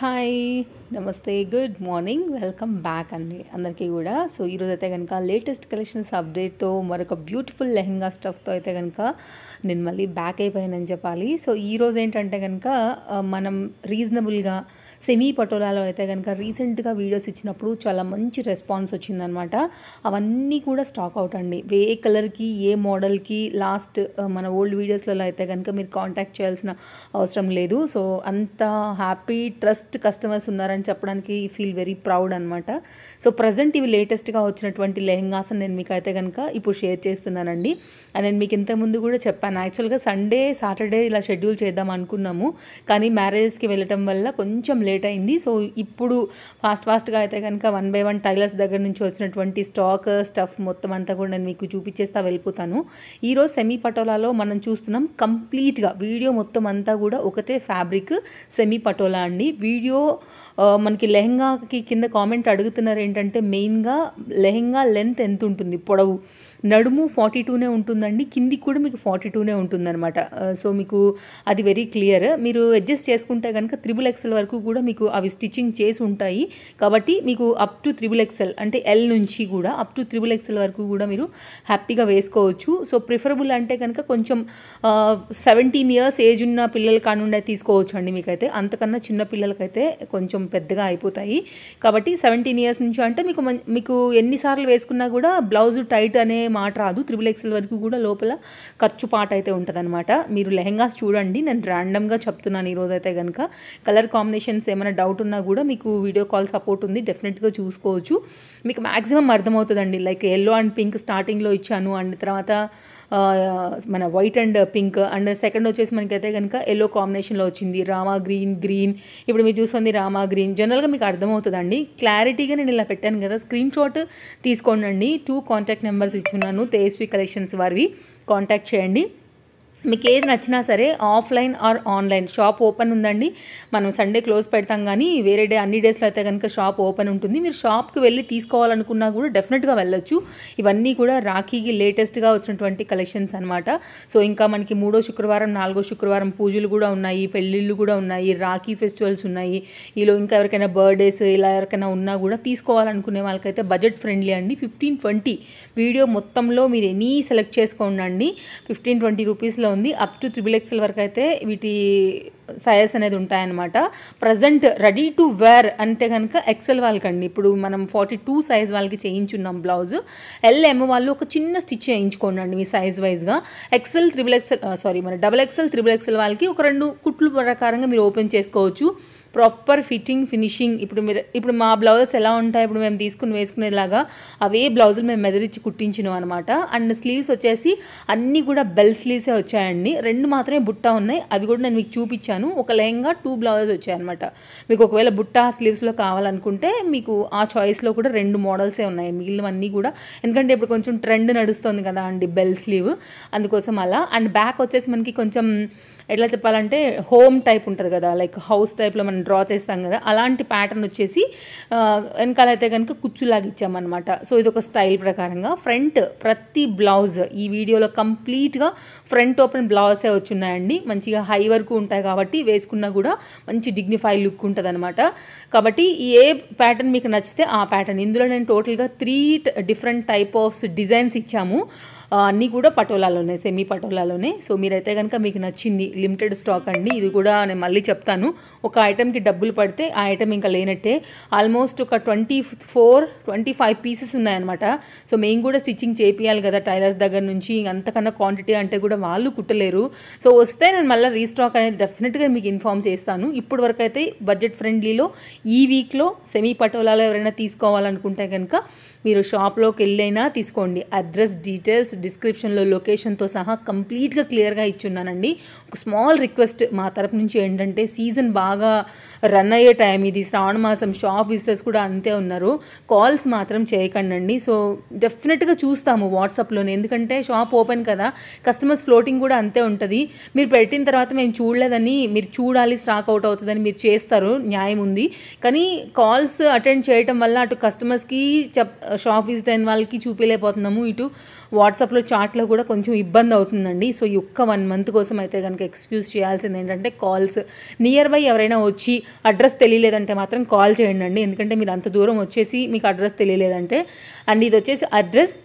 hi నమస్తే good morning welcome back అండి అందరికీ కూడా సో ఈరోజు అయితే కనుక లేటెస్ట్ కలెక్షన్స్ అప్డేట్తో మరొక బ్యూటిఫుల్ లెహెంగా స్టఫ్తో అయితే కనుక నేను మళ్ళీ బ్యాక్ అయిపోయానని చెప్పాలి సో ఈరోజు ఏంటంటే కనుక మనం రీజనబుల్గా సెమీ పటోలాలో అయితే కనుక రీసెంట్గా వీడియోస్ ఇచ్చినప్పుడు చాలా మంచి రెస్పాన్స్ వచ్చిందనమాట అవన్నీ కూడా స్టాక్ అవుట్ అండి ఏ కలర్కి ఏ మోడల్కి లాస్ట్ మన ఓల్డ్ వీడియోస్లలో అయితే కనుక మీరు కాంటాక్ట్ చేయాల్సిన అవసరం లేదు సో అంత హ్యాపీ ట్రస్ట్ కస్టమర్స్ ఉన్నారని చెప్పడానికి ఫీల్ వెరీ ప్రౌడ్ అనమాట సో ప్రజెంట్ ఇవి లేటెస్ట్గా వచ్చినటువంటి లెహంగాస్ నేను మీకు అయితే కనుక ఇప్పుడు షేర్ చేస్తున్నానండి అండ్ నేను మీకు ఇంతకుముందు కూడా చెప్పాను యాక్చువల్గా సండే సాటర్డే ఇలా షెడ్యూల్ చేద్దాం అనుకున్నాము కానీ మ్యారేజెస్కి వెళ్ళటం వల్ల కొంచెం లేట్ అయింది సో ఇప్పుడు ఫాస్ట్ ఫాస్ట్గా అయితే కనుక వన్ బై వన్ టైలర్స్ దగ్గర నుంచి వచ్చినటువంటి స్టాక్ స్టఫ్ మొత్తం అంతా కూడా నేను మీకు చూపించేస్తా వెళ్ళిపోతాను ఈరోజు సెమీ పటోలాలో మనం చూస్తున్నాం కంప్లీట్గా వీడియో మొత్తం అంతా కూడా ఒకటే ఫ్యాబ్రిక్ సెమీ పటోలా అండి వీడియో మనకి లెహంగాకి కింద కామెంట్ అడుగుతున్నారు ఏంటంటే మెయిన్గా లెహంగా లెంత్ ఎంత ఉంటుంది పొడవు నడుము ఫార్టీ టూనే ఉంటుందండి కిందికి కూడా మీకు ఫార్టీ టూనే ఉంటుందన్నమాట సో మీకు అది వెరీ క్లియర్ మీరు అడ్జస్ట్ చేసుకుంటే కనుక త్రిబుల్ ఎక్సెల్ వరకు కూడా మీకు అవి స్టిచ్చింగ్ చేసి ఉంటాయి కాబట్టి మీకు అప్ టు త్రిబుల్ ఎక్సెల్ అంటే ఎల్ నుంచి కూడా అప్ టు త్రిబుల్ ఎక్సెల్ వరకు కూడా మీరు హ్యాపీగా వేసుకోవచ్చు సో ప్రిఫరబుల్ అంటే కనుక కొంచెం సెవెంటీన్ ఇయర్స్ ఏజ్ ఉన్న పిల్లల కానుండే తీసుకోవచ్చు అండి మీకైతే అంతకన్నా చిన్న పిల్లలకైతే కొంచెం పెద్దగా అయిపోతాయి కాబట్టి సెవెంటీన్ ఇయర్స్ నుంచి అంటే మీకు మీకు ఎన్నిసార్లు వేసుకున్నా కూడా బ్లౌజ్ టైట్ అనే అనే మాట రాదు త్రిబుల్ ఎక్స్ఎల్ వరకు కూడా లోపల ఖర్చు పాట అయితే అనమాట మీరు లెహెంగాస్ చూడండి నేను ర్యాండమ్గా చెప్తున్నాను ఈరోజు అయితే కనుక కలర్ కాంబినేషన్స్ ఏమైనా డౌట్ ఉన్నా కూడా మీకు వీడియో కాల్ సపోర్ట్ ఉంది డెఫినెట్గా చూసుకోవచ్చు మీకు మ్యాక్సిమం అర్థమవుతుందండి లైక్ ఎల్లో అండ్ పింక్ స్టార్టింగ్లో ఇచ్చాను అండ్ తర్వాత మన white and pink and second వచ్చేసి మనకైతే కనుక ఎల్లో కాంబినేషన్లో వచ్చింది రామా గ్రీన్ గ్రీన్ ఇప్పుడు మీరు చూస్తుంది రామా గ్రీన్ జనరల్గా మీకు అర్థమవుతుందండి క్లారిటీగా నేను ఇలా పెట్టాను కదా స్క్రీన్ షాట్ తీసుకోండి టూ కాంటాక్ట్ నెంబర్స్ ఉన్నాను తేజస్వి కలెక్షన్స్ వారివి కాంటాక్ట్ చేయండి మీకు ఏది నచ్చినా సరే offline or online shop open ఉందండి మనం సండే క్లోజ్ పెడతాం కానీ వేరే డే అన్ని డేస్లో అయితే కనుక షాప్ ఓపెన్ ఉంటుంది మీరు షాప్కి వెళ్ళి తీసుకోవాలనుకున్నా కూడా డెఫినెట్గా వెళ్ళొచ్చు ఇవన్నీ కూడా రాఖీకి లేటెస్ట్గా వచ్చినటువంటి కలెక్షన్స్ అనమాట సో ఇంకా మనకి మూడో శుక్రవారం నాలుగో శుక్రవారం పూజలు కూడా ఉన్నాయి పెళ్ళిళ్ళు కూడా ఉన్నాయి రాఖీ ఫెస్టివల్స్ ఉన్నాయి ఈలో ఇంకా ఎవరికైనా బర్త్డేస్ ఇలా ఎవరికైనా ఉన్నా కూడా తీసుకోవాలనుకునే వాళ్ళకైతే బడ్జెట్ ఫ్రెండ్లీ అండి ఫిఫ్టీన్ ట్వంటీ వీడియో మొత్తంలో మీరు ఎనీ సెలెక్ట్ చేసుకోండి ఫిఫ్టీన్ ట్వంటీ రూపీస్లో రేంజ్లో ఉంది అప్ టు త్రిబుల్ ఎక్స్ఎల్ వరకు అయితే వీటి సైజ్ అనేది ఉంటాయన్నమాట ప్రజెంట్ రెడీ టు వేర్ అంటే కనుక ఎక్సెల్ వాళ్ళకండి ఇప్పుడు మనం ఫార్టీ టూ సైజ్ వాళ్ళకి చేయించున్నాం బ్లౌజ్ ఎల్ఎం వాళ్ళు ఒక చిన్న స్టిచ్ చేయించుకోండి అండి మీ సైజ్ వైజ్గా ఎక్సెల్ త్రిబుల్ ఎక్సెల్ సారీ మన డబుల్ ఎక్సెల్ త్రిబుల్ ఎక్సెల్ వాళ్ళకి ఒక రెండు కుట్లు ప్రకారంగా మీరు ఓపెన్ చేసుకోవచ్చు ప్రాపర్ ఫిట్టింగ్ ఫినిషింగ్ ఇప్పుడు మీరు ఇప్పుడు మా బ్లౌజెస్ ఎలా ఉంటాయి ఇప్పుడు మేము తీసుకుని వేసుకునేలాగా అవే బ్లౌజులు మేము మెదిరించి కుట్టించినాం అనమాట అండ్ స్లీవ్స్ వచ్చేసి అన్నీ కూడా బెల్ స్లీవ్సే వచ్చాయండి రెండు మాత్రమే బుట్టా ఉన్నాయి అవి కూడా నేను మీకు చూపించాను ఒక లెహంగా టూ బ్లౌజెస్ వచ్చాయన్నమాట మీకు ఒకవేళ బుట్టా స్లీవ్స్లో కావాలనుకుంటే మీకు ఆ చాయిస్లో కూడా రెండు మోడల్సే ఉన్నాయి మిగిలినవన్నీ కూడా ఎందుకంటే ఇప్పుడు కొంచెం ట్రెండ్ నడుస్తుంది కదా అండి బెల్ స్లీవ్ అందుకోసం అలా అండ్ బ్యాక్ వచ్చేసి మనకి కొంచెం ఎట్లా చెప్పాలంటే హోమ్ టైప్ ఉంటుంది కదా లైక్ హౌస్ టైప్లో మనం డ్రా చేస్తాం కదా అలాంటి ప్యాటర్న్ వచ్చేసి వెనకాలైతే కనుక కుచ్చులాగా ఇచ్చామన్నమాట సో ఇది ఒక స్టైల్ ప్రకారంగా ఫ్రంట్ ప్రతి బ్లౌజ్ ఈ వీడియోలో కంప్లీట్గా ఫ్రంట్ ఓపెన్ బ్లౌజే వచ్చున్నాయండి మంచిగా హై వరకు ఉంటాయి కాబట్టి వేసుకున్నా కూడా మంచి డిగ్నిఫై లుక్ ఉంటుంది అనమాట కాబట్టి ఏ ప్యాటర్న్ మీకు నచ్చితే ఆ ప్యాటర్న్ ఇందులో నేను టోటల్గా three different type of designs ఇచ్చాము అన్నీ కూడా పటోలాలోనే సెమీ పటోలాలోనే సో మీరైతే కనుక మీకు నచ్చింది లిమిటెడ్ స్టాక్ అండి ఇది కూడా నేను మళ్ళీ చెప్తాను ఒక ఐటెంకి డబ్బులు పడితే ఆ ఐటెం ఇంకా లేనట్టే ఆల్మోస్ట్ ఒక twenty four twenty five pieces ఉన్నాయన్నమాట సో మేము కూడా స్టిచ్చింగ్ చేపియాలి కదా టైలర్స్ దగ్గర నుంచి అంతకన్నా క్వాంటిటీ అంటే కూడా వాళ్ళు కుట్టలేరు సో వస్తే నేను మళ్ళీ రీస్టాక్ అనేది డెఫినెట్గా మీకు ఇన్ఫామ్ చేస్తాను ఇప్పుడు వరకు అయితే బడ్జెట్ ఫ్రెండ్లీలో ఈ వీక్లో సెమీ పటోలాలో ఎవరైనా తీసుకోవాలనుకుంటే కనుక మీరు షాప్లోకి వెళ్ళైనా తీసుకోండి అడ్రస్ డీటెయిల్స్ డిస్క్రిప్షన్లో లొకేషన్తో సహా కంప్లీట్గా క్లియర్గా ఇచ్చున్నానండి ఒక స్మాల్ రిక్వెస్ట్ మా తరపు నుంచి ఏంటంటే సీజన్ బాగా రన్ అయ్యే టైం ఇది శ్రావణ మాసం షాప్ విజిటర్స్ కూడా అంతే ఉన్నారు కాల్స్ మాత్రం చేయకండి సో డెఫినెట్గా చూస్తాము వాట్సాప్లోనే ఎందుకంటే షాప్ ఓపెన్ కదా కస్టమర్స్ ఫ్లోటింగ్ కూడా అంతే ఉంటుంది మీరు పెట్టిన తర్వాత మేము చూడలేదని మీరు చూడాలి స్టాక్ అవుట్ అవుతుందని మీరు చేస్తారు న్యాయం ఉంది కానీ కాల్స్ అటెండ్ చేయటం వల్ల అటు కస్టమర్స్కి చెప్ షాప్ విజిట్ అయిన వాళ్ళకి చూపించలేకపోతున్నాము ఇటు వాట్సాప్లో చాట్లో కూడా కొంచెం ఇబ్బంది అవుతుందండి సో ఈ ఒక్క వన్ మంత్ కోసం అయితే కనుక ఎక్స్క్యూజ్ చేయాల్సింది ఏంటంటే కాల్స్ నియర్ బై ఎవరైనా వచ్చి అడ్రస్ తెలియలేదంటే మాత్రం కాల్ చేయండి ఎందుకంటే మీరు అంత దూరం వచ్చేసి మీకు అడ్రస్ తెలియలేదంటే అండ్ ఇది వచ్చేసి అడ్రస్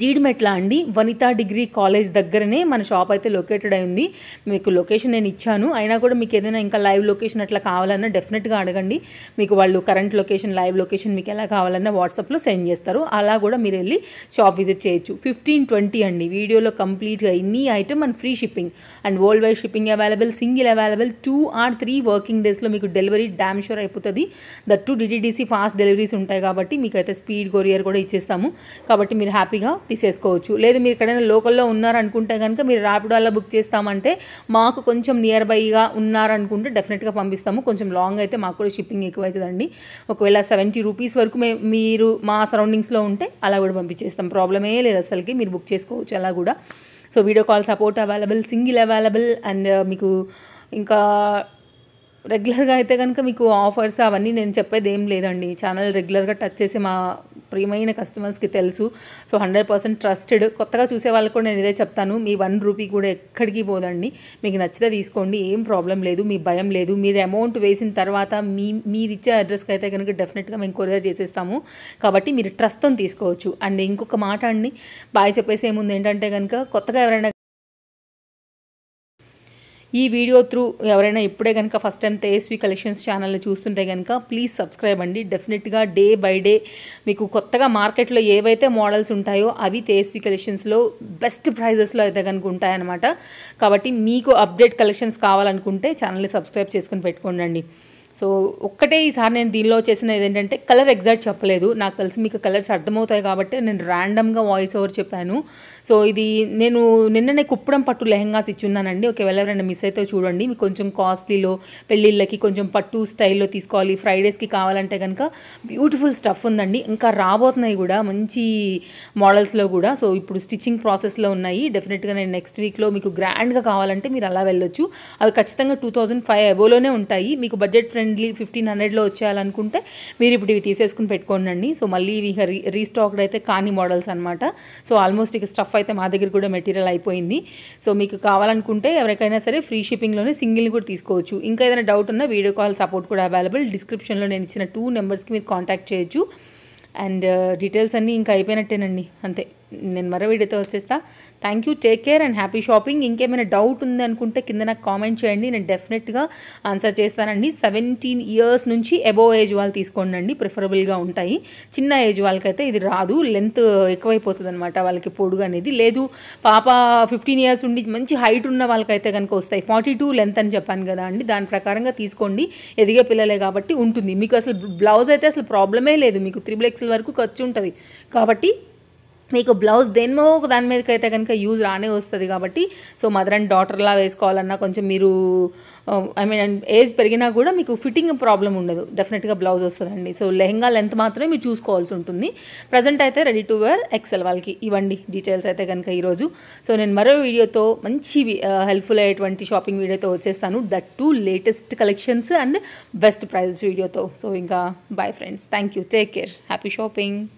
జీడిమెట్ల అండి వనిత డిగ్రీ కాలేజ్ దగ్గరనే మన షాప్ అయితే లొకేటెడ్ అయింది మీకు లొకేషన్ నేను ఇచ్చాను అయినా కూడా మీకు ఏదైనా ఇంకా లైవ్ లొకేషన్ అట్లా కావాలన్నా డెఫినెట్గా అడగండి మీకు వాళ్ళు కరెంట్ లొకేషన్ లైవ్ లొకేషన్ మీకు ఎలా కావాలన్నా వాట్సాప్లో సెండ్ చేస్తారు అలా కూడా మీరు వెళ్ళి షాప్ విజిట్ చేయొచ్చు ఫిఫ్టీన్ ట్వంటీ అండి వీడియోలో కంప్లీట్గా ఇన్ని item and free shipping and world wide shipping available single available two or three working డేస్లో మీకు డెలివరీ డ్యామ్ షూర్ అయిపోతుంది the two DTDC fast deliveries ఉంటాయి కాబట్టి మీకు అయితే స్పీడ్ కొరియర్ కూడా ఇచ్చేస్తాము కాబట్టి మీరు హ్యాపీగా తీసేసుకోవచ్చు లేదు మీరు ఎక్కడైనా లోకల్లో ఉన్నారనుకుంటే కనుక మీరు ర్యాపిడ్ అలా బుక్ చేస్తామంటే మాకు కొంచెం నియర్ బైగా ఉన్నారనుకుంటే డెఫినెట్గా పంపిస్తాము కొంచెం లాంగ్ అయితే మాకు కూడా షిప్పింగ్ ఎక్కువ అవుతుందండి ఒకవేళ సెవెంటీ రూపీస్ వరకు మీరు మా సరౌండింగ్స్లో ఉంటే అలా కూడా పంపించేస్తాం ప్రాబ్లమే లేదు అసలుకి మీరు బుక్ చేసుకోవచ్చు అలా కూడా so video call support available single available and మీకు ఇంకా రెగ్యులర్గా అయితే కనుక మీకు ఆఫర్స్ అవన్నీ నేను చెప్పేది ఏం లేదండి ఛానల్ రెగ్యులర్గా టచ్ చేసి మా ప్రియమైన కస్టమర్స్కి తెలుసు సో హండ్రెడ్ పర్సెంట్ ట్రస్టెడ్ కొత్తగా చూసే వాళ్ళకి కూడా నేను ఇదే చెప్తాను మీ వన్ రూపీ కూడా ఎక్కడికి పోదండి మీకు నచ్చితే తీసుకోండి ఏం ప్రాబ్లం లేదు మీ భయం లేదు మీరు అమౌంట్ వేసిన తర్వాత మీ మీరు ఇచ్చే అడ్రస్కి అయితే కనుక డెఫినెట్గా మేము కొరియర్ చేసేస్తాము కాబట్టి మీరు ట్రస్ట్తో తీసుకోవచ్చు అండ్ ఇంకొక మాట అండి బాగా చెప్పేసి ఏముంది ఏంటంటే కనుక కొత్తగా ఎవరైనా ఈ వీడియో త్రూ ఎవరైనా ఇప్పుడే కనుక ఫస్ట్ టైం తేస్వి కలెక్షన్స్ ఛానల్ని చూస్తుంటే కనుక ప్లీజ్ సబ్స్క్రైబ్ అండి డెఫినెట్గా డే బై డే మీకు కొత్తగా మార్కెట్లో ఏవైతే మోడల్స్ ఉంటాయో అవి తేస్వి కలెక్షన్స్లో బెస్ట్ ప్రైజెస్లో అయితే కనుక ఉంటాయన్నమాట కాబట్టి మీకు అప్డేట్ కలెక్షన్స్ కావాలనుకుంటే ఛానల్ని సబ్స్క్రైబ్ చేసుకుని పెట్టుకోండి సో ఒక్కటే ఈసారి నేను దీనిలో చేసిన ఏంటంటే కలర్ ఎగ్జాక్ట్ చెప్పలేదు నాకు తెలిసి మీకు కలర్స్ అర్థమవుతాయి కాబట్టి నేను ర్యాండమ్గా వాయిస్ ఓవర్ చెప్పాను సో ఇది నేను నిన్ననే కుప్పడం పట్టు లెహంగాస్ ఇచ్చున్నానండి ఒకవేళ ఎవరైనా మిస్ అయితే చూడండి మీకు కొంచెం కాస్ట్లీలో పెళ్ళిళ్ళకి కొంచెం పట్టు స్టైల్లో తీసుకోవాలి ఫ్రైడేస్కి కావాలంటే కనుక బ్యూటిఫుల్ స్టఫ్ ఉందండి ఇంకా రాబోతున్నాయి కూడా మంచి మోడల్స్లో కూడా సో ఇప్పుడు స్టిచ్చింగ్ ప్రాసెస్లో ఉన్నాయి డెఫినెట్గా నేను నెక్స్ట్ వీక్లో మీకు గ్రాండ్గా కావాలంటే మీరు అలా వెళ్ళొచ్చు అవి ఖచ్చితంగా టూ థౌజండ్ ఫైవ్ ఉంటాయి మీకు బడ్జెట్ ఫ్రెండ్ ఓన్లీ ఫిఫ్టీన్ హండ్రెడ్లో వచ్చేయాలనుకుంటే మీరు ఇప్పుడు ఇవి తీసేసుకుని పెట్టుకోండి సో మళ్ళీ ఇవి రీస్టాక్డ్ అయితే కాని మోడల్స్ అనమాట సో ఆల్మోస్ట్ ఇక స్టఫ్ అయితే మా దగ్గర కూడా మెటీరియల్ అయిపోయింది సో మీకు కావాలనుకుంటే ఎవరికైనా సరే ఫ్రీ షిప్పింగ్లోనే సింగిల్ కూడా తీసుకోవచ్చు ఇంకా ఏదైనా డౌట్ ఉన్నా వీడియో కాల్ సపోర్ట్ కూడా అవైలబుల్ డిస్క్రిప్షన్లో నేను ఇచ్చిన టూ నెంబర్స్కి మీరు కాంటాక్ట్ చేయొచ్చు అండ్ డీటెయిల్స్ uh, అన్నీ ఇంకా అయిపోయినట్టేనండి అంతే నేను మరో వీడియోతో వచ్చేస్తా thank you take care and happy shopping ఇంకేమైనా డౌట్ ఉంది అనుకుంటే కింద నాకు కామెంట్ చేయండి నేను డెఫినెట్గా ఆన్సర్ చేస్తానండి సెవెంటీన్ ఇయర్స్ నుంచి అబోవ్ ఏజ్ వాళ్ళు తీసుకోండి ప్రిఫరబుల్గా ఉంటాయి చిన్న ఏజ్ వాళ్ళకైతే ఇది రాదు లెంత్ ఎక్కువైపోతుంది అనమాట వాళ్ళకి పొడుగు అనేది లేదు పాప ఫిఫ్టీన్ ఇయర్స్ ఉండి మంచి హైట్ ఉన్న వాళ్ళకైతే కనుక వస్తాయి ఫార్టీ టూ లెంత్ అని చెప్పాను కదా అండి దాని ప్రకారంగా తీసుకోండి ఎదిగే పిల్లలే కాబట్టి ఉంటుంది మీకు అసలు బ్లౌజ్ అయితే అసలు ప్రాబ్లమే లేదు మీకు త్రిబుల్ ఎక్స్ఎల్ వరకు ఖర్చు ఉంటుంది కాబట్టి మీకు బ్లౌజ్ దేనిమో ఒక దాని మీదకి అయితే కనుక యూజ్ రానే వస్తుంది కాబట్టి సో మదర్ అండ్ డాటర్లా వేసుకోవాలన్నా కొంచెం మీరు ఐ మీన్ ఏజ్ పెరిగినా కూడా మీకు ఫిట్టింగ్ ప్రాబ్లం ఉండదు డెఫినెట్గా బ్లౌజ్ వస్తుందండి సో లెహంగా లెంత్ మాత్రమే మీరు చూసుకోవాల్సి ఉంటుంది ప్రజెంట్ అయితే రెడీ టు వేర్ ఎక్సెల్ వాళ్ళకి ఇవ్వండి డీటెయిల్స్ అయితే కనుక ఈరోజు సో నేను మరో వీడియోతో మంచి హెల్ప్ఫుల్ అయ్యేటువంటి షాపింగ్ వీడియోతో వచ్చేస్తాను that two latest collections and best price వీడియోతో సో ఇంకా bye friends thank you take care happy shopping